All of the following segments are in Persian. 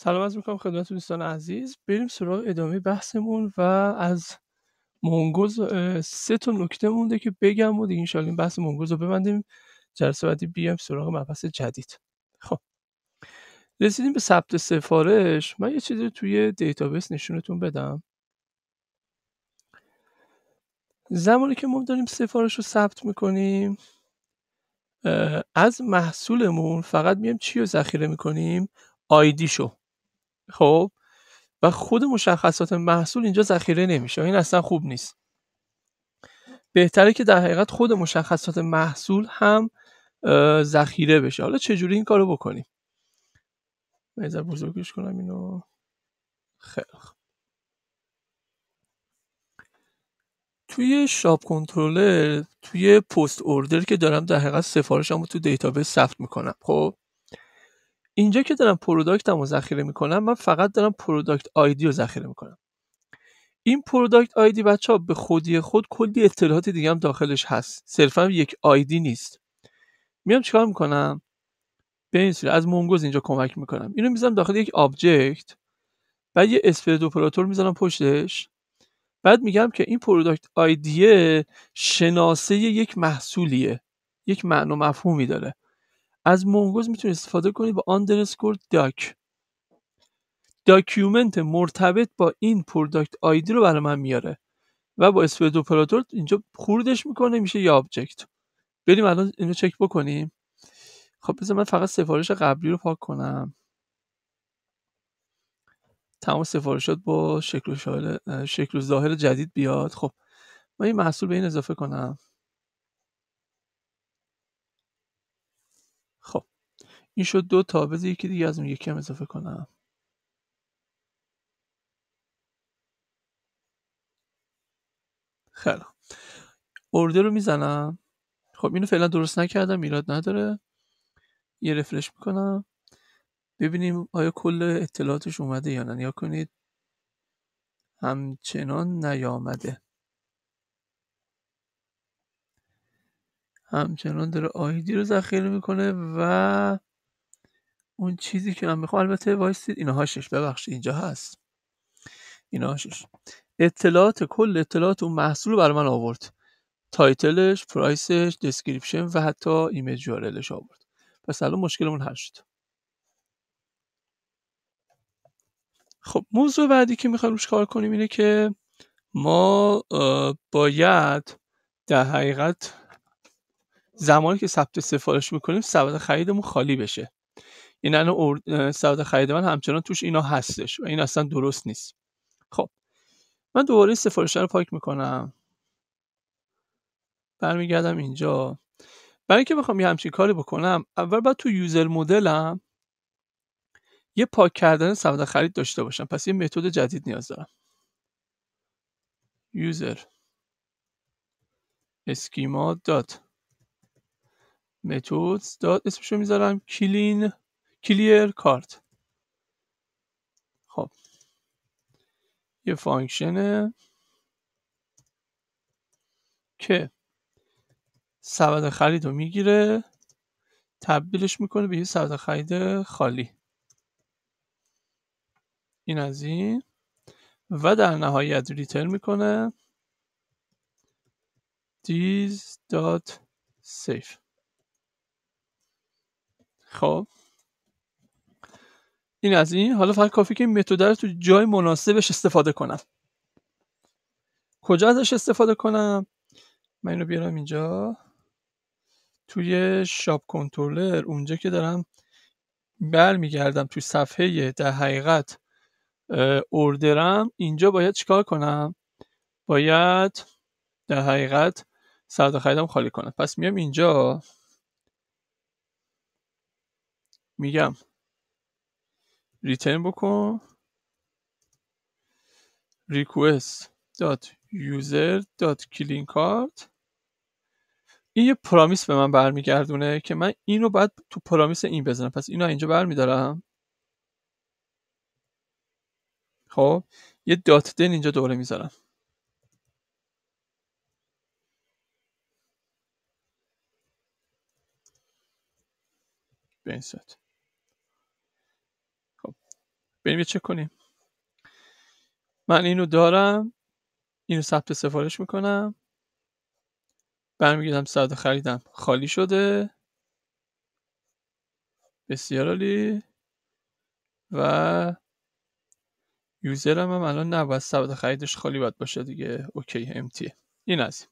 سلام از میکنم خدمت دوستان عزیز بریم سراغ ادامه بحثمون و از مونگوز سه تا نکته مونده که بگم و دیگه انشالله این بحث مونگوز رو ببندیم جلسه بعدی بیام سراغ مبحث جدید خب رسیدیم به ثبت سفارش من یه چیزی توی دیتابیس نشونتون بدم زمانی که ما داریم سفارش رو ثبت میکنیم از محصولمون فقط میایم چی رو ذخیره میکنیم شو خب و خود مشخصات محصول اینجا ذخیره نمیشه این اصلا خوب نیست بهتره که در حقیقت خود مشخصات محصول هم ذخیره بشه حالا چجوری این کارو بکنیم بذار بزرگش کنم اینو خیلی توی شاپ کنترلر توی پست اوردر که دارم در حقیقت سفارشمو تو دیتابیس ثبت میکنم خب اینجا که دارم پروداکت رو ذخیره میکنم من فقط دارم پروداکت آیدی رو ذخیره میکنم این پروداکت آیدی بچه ها به خودی خود کلی اطلاعات دیگه هم داخلش هست صرفا یک آیدی نیست میام چیکار میکنم به این از مونگوز اینجا کمک میکنم اینو میزنم داخل یک آبجکت بعد یه اسپرد اپراتور میزنم پشتش بعد میگم که این پروداکت آیدی شناسه یک محصولیه یک و مفهومی داره از مونگوز میتونید استفاده کنید با آندرسکور داک داکیومنت مرتبط با این پروداکت آیدی رو برای من میاره و با اسپید اپراتور اینجا خوردش میکنه میشه یه آبجکت بریم الان اینو چک بکنیم خب بذار من فقط سفارش قبلی رو پاک کنم تمام سفارشات با شکل و, شکل و ظاهر جدید بیاد خب من این محصول به این اضافه کنم این شد دو تا یکی دیگه از اون یکی هم اضافه کنم خیلی ارده رو میزنم خب اینو فعلا درست نکردم ایراد نداره یه رفرش میکنم ببینیم آیا کل اطلاعاتش اومده یا نه یا کنید همچنان نیامده همچنان داره آیدی رو ذخیره میکنه و اون چیزی که من میخوام البته وایستید اینا هاشش ببخشید اینجا هست اینا اطلاعات کل اطلاعات اون محصول برای من آورد تایتلش پرایسش دسکریپشن و حتی ایمیج یورلش آورد پس الان مشکلمون حل شد خب موضوع بعدی که میخوایم روش کار کنیم اینه که ما باید در حقیقت زمانی که ثبت سفارش میکنیم سبد خریدمون خالی بشه این سبد خرید من همچنان توش اینا هستش و این اصلا درست نیست خب من دوباره سفارش رو پاک میکنم برمیگردم اینجا برای اینکه بخوام یه همچین کاری بکنم اول باید تو یوزر مدلم یه پاک کردن سبد خرید داشته باشم پس یه متد جدید نیاز دارم یوزر اسکیما دات متد دات اسمشو میذارم کلین کلیر کارت خب یه فانکشنه که سبد خرید رو میگیره تبدیلش میکنه به یه سبد خرید خالی این از این و در نهایت ریتر میکنه سیف خب این از این حالا فقط کافی که این متد رو تو جای مناسبش استفاده کنم کجا ازش استفاده کنم من اینو بیارم اینجا توی شاپ کنترلر اونجا که دارم برمیگردم توی صفحه در حقیقت اوردرم اینجا باید چیکار کنم باید در حقیقت سرد خریدم خالی کنم پس میام اینجا میگم ریترن بکن request دات یوزر کلین این یه پرامیس به من برمیگردونه که من اینو باید تو پرامیس این بزنم پس اینو اینجا برمیدارم خب یه دات دن اینجا دوره میذارم به بریم چک کنیم من اینو دارم اینو ثبت سفارش میکنم برمیگردم سبد خریدم خالی شده بسیار عالی و یوزرم هم الان نباید سبد خریدش خالی باید باشه دیگه اوکی امتیه این از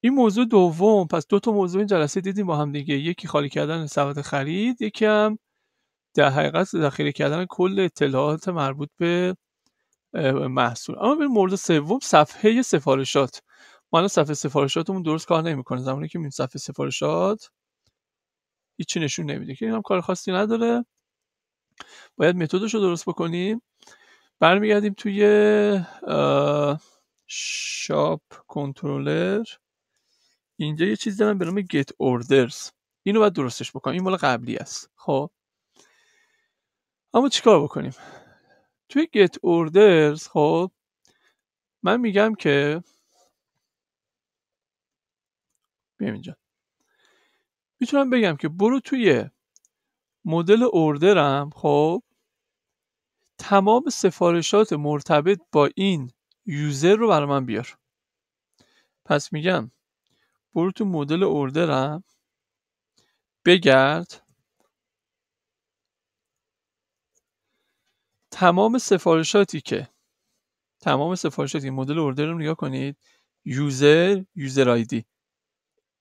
این. موضوع دوم پس دو تا موضوع این جلسه دیدیم با هم دیگه یکی خالی کردن سبد خرید یکی هم در حقیقت ذخیره کردن کل اطلاعات مربوط به محصول اما به مورد سوم صفحه سفارشات ما الان صفحه سفارشاتمون درست کار نمیکنه زمانی که این صفحه سفارشات هیچی نشون نمیده که این هم کار خاصی نداره باید متدش رو درست بکنیم برمیگردیم توی شاپ کنترلر اینجا یه چیزی دارم به نام گت اوردرز اینو باید درستش بکنم این مال قبلی است خب اما چیکار بکنیم توی Get Orders خب من میگم که بیام اینجا میتونم بگم که برو توی مدل اوردرم خب تمام سفارشات مرتبط با این یوزر رو برای من بیار پس میگم برو تو مدل اوردرم بگرد تمام سفارشاتی که تمام سفارشاتی مدل اوردر رو نگاه کنید یوزر یوزر آیدی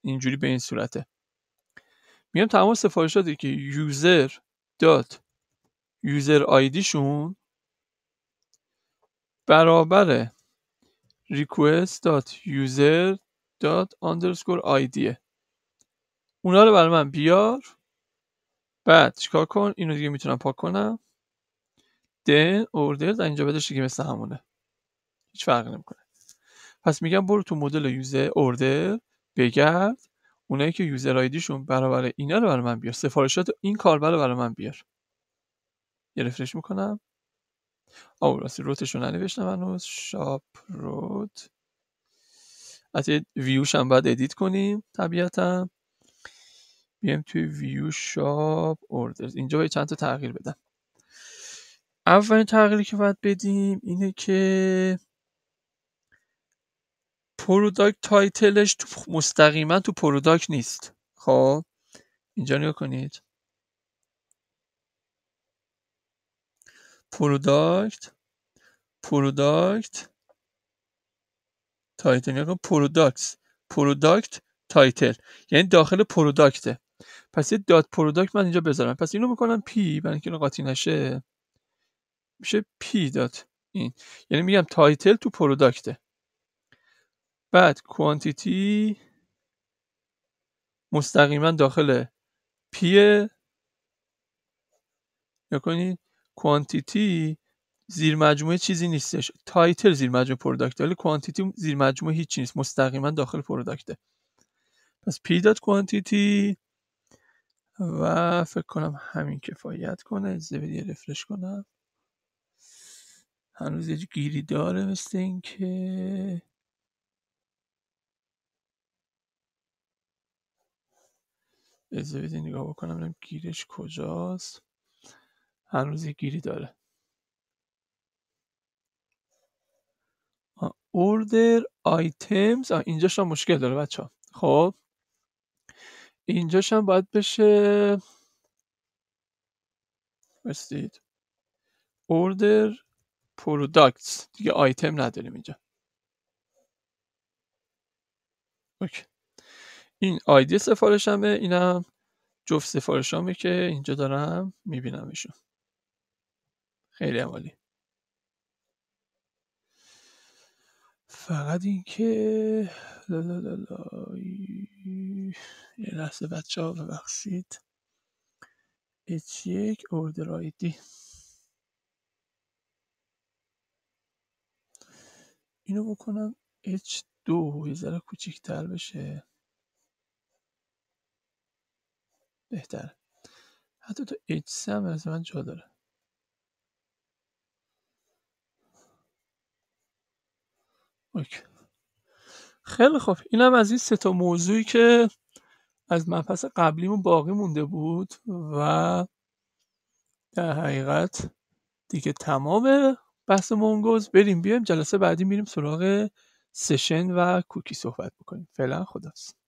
اینجوری به این صورته میام تمام سفارشاتی که یوزر دات یوزر شون برابر ریکوست. دات یوزر دات اندرسکور آیدیه اونا رو برای من بیار بعد چیکار کن اینو دیگه میتونم پاک کنم ده اوردر در اینجا بدش که مثل همونه هیچ فرقی نمیکنه پس میگم برو تو مدل یوزر اوردر بگرد اونایی که یوزر آیدیشون برابر اینا رو برای من بیار سفارشات این کاربر رو برای من بیار یه رفرش میکنم آو راستی روتش رو ننوشتم شاپ روت حتی ویوش هم باید ادیت کنیم طبیعتا بیم توی ویو شاپ اوردرز اینجا باید چند تا تغییر بدم اولین تغییری که باید بدیم اینه که پروداکت تایتلش تو مستقیما تو پروداکت نیست خب اینجا نگاه کنید پروداکت پروداکت تایتل نگاه پروداکتس پروداکت تایتل یعنی داخل پروداکته پس یه دات پروداکت من اینجا بذارم پس اینو میکنم پی برای اینکه قاطی نشه میشه پی این یعنی میگم تایتل تو پروداکته بعد کوانتیتی مستقیما داخل پیه یا کوانتیتی زیر مجموعه چیزی نیستش تایتل زیر مجموعه پروداکت ولی کوانتیتی زیر مجموعه هیچی نیست مستقیما داخل پروداکته پس پی کوانتیتی و فکر کنم همین کفایت کنه زبیدی رفرش کنم هنوز یه گیری داره مثل اینکه بذارید نگاه بکنم ببینم گیرش کجاست هنوز یه گیری داره order items اینجاش هم مشکل داره بچه ها خب اینجاش هم باید بشه بستید order پروداکت دیگه آیتم نداریم اینجا اوکی. این آیدی سفارشمه اینم جفت همه که اینجا دارم میبینم ایشون خیلی عمالی فقط اینکه لا لا لا لا یه لحظه بچه ها ببخشید H1 اوردر آیدی اینو بکنم H2 یه ذره کوچیکتر بشه بهتره حتی تو H3 هم از من جا داره خیلی خوب اینم از این سه تا موضوعی که از مبحث قبلیمون باقی مونده بود و در حقیقت دیگه تمامه بحث مونگوز بریم بیایم جلسه بعدی میریم سراغ سشن و کوکی صحبت بکنیم فعلا خداست